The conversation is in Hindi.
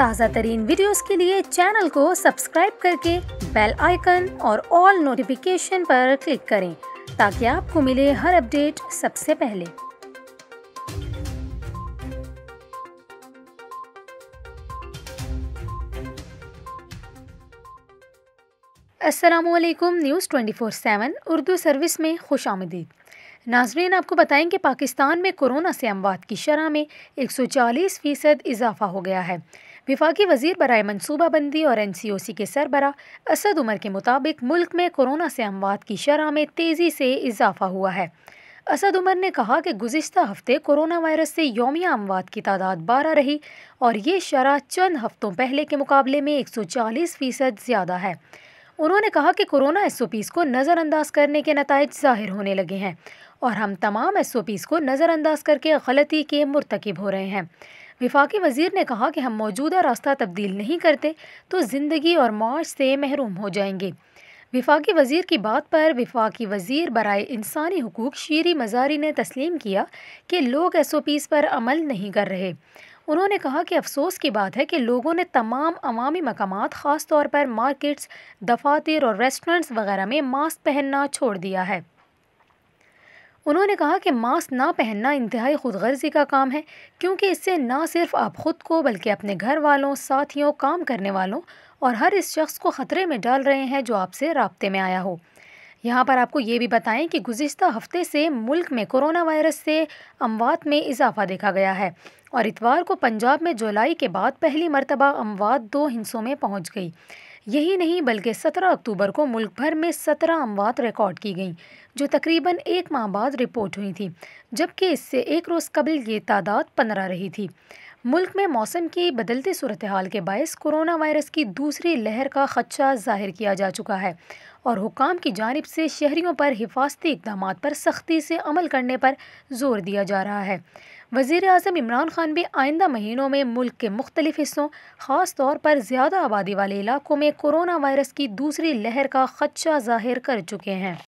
ताज़ा तरीन वीडियो के लिए चैनल को सब्सक्राइब करके बेल आइकन और ऑल नोटिफिकेशन पर क्लिक करें ताकि आपको मिले हर अपडेट सबसे पहले असलम न्यूज़ 24/7 उर्दू सर्विस में खुश आमदीद नाजरीन आपको कि पाकिस्तान में कोरोना से अमवात की शरह में एक सौ चालीस फ़ीसद इजाफा हो गया है विफाकी वजीर बरए मनसूबाबंदी और एन सी ओ सी के सरबरा असद उमर के मुताबिक मुल्क में कोरोना से अमवात की शरह में तेज़ी से इजाफा हुआ है असद उमर ने कहा कि गुज्त हफ्ते कोरोना वायरस से योमिया अमवात की तादाद बारह रही और ये शरह चंद हफ्तों पहले के मुकाबले में एक सौ चालीस फ़ीसद ज़्यादा है उन्होंने कहा कि कोरोना एस ओ पीज़ को नज़रअंदाज करने के नतज ज़ाहिर होने लगे हैं और हम तमाम एस ओ पीज़ को नज़रअंदाज करके गलती के मरतकब हो रहे हैं विफाक़ी वजीर ने कहा कि हम मौजूदा रास्ता तब्दील नहीं करते तो ज़िंदगी और मौज से महरूम हो जाएंगे विफाक वजीर की बात पर विफाकी वजीर बरए इंसानी हकूक़ शीरी मजारी ने तस्लीम किया कि लोग एस ओ पीज़ पर अमल नहीं कर रहे उन्होंने कहा कि अफसोस की बात है कि लोगों ने तमाम अवामी मकाम ख़ास तौर पर मार्केट्स दफातर और रेस्टोरेंट्स वगैरह में मास्क पहनना छोड़ दिया है उन्होंने कहा कि मास्क ना पहनना इंतहाई खुद गर्जी का काम है क्योंकि इससे ना सिर्फ आप ख़ुद को बल्कि अपने घर वालों साथियों काम करने वालों और हर इस शख्स को ख़तरे में डाल रहे हैं जो आपसे रबते में आया हो यहाँ पर आपको ये भी बताएं कि गुज्त हफ्ते से मुल्क में कोरोना वायरस से अमवात में इजाफा देखा गया है और इतवार को पंजाब में जुलाई के बाद पहली मरतबा अमवात दो हिंसों में पहुँच गई यही नहीं बल्कि 17 अक्टूबर को मुल्क भर में 17 अमवात रिकॉर्ड की गई जो तकरीबन एक माह बाद रिपोर्ट हुई थी जबकि इससे एक रोज़ कबल ये तादाद पंद्रह रही थी मुल्क में मौसम की बदलती सूरत हाल के बायस कोरोना वायरस की दूसरी लहर का खदशा जाहिर किया जा चुका है और हुकाम की जानब से शहरीों पर हिफाजती इकदाम पर सख्ती से अमल करने पर जोर दिया जा रहा है वजीर अजम इमरान खान भी आइंदा महीनों में मुल्क के मुख्तलिफ हिस्सों ख़ास तौर पर ज़्यादा आबादी वाले इलाकों में कोरोना वायरस की दूसरी लहर का खदशा ज़ाहिर कर चुके हैं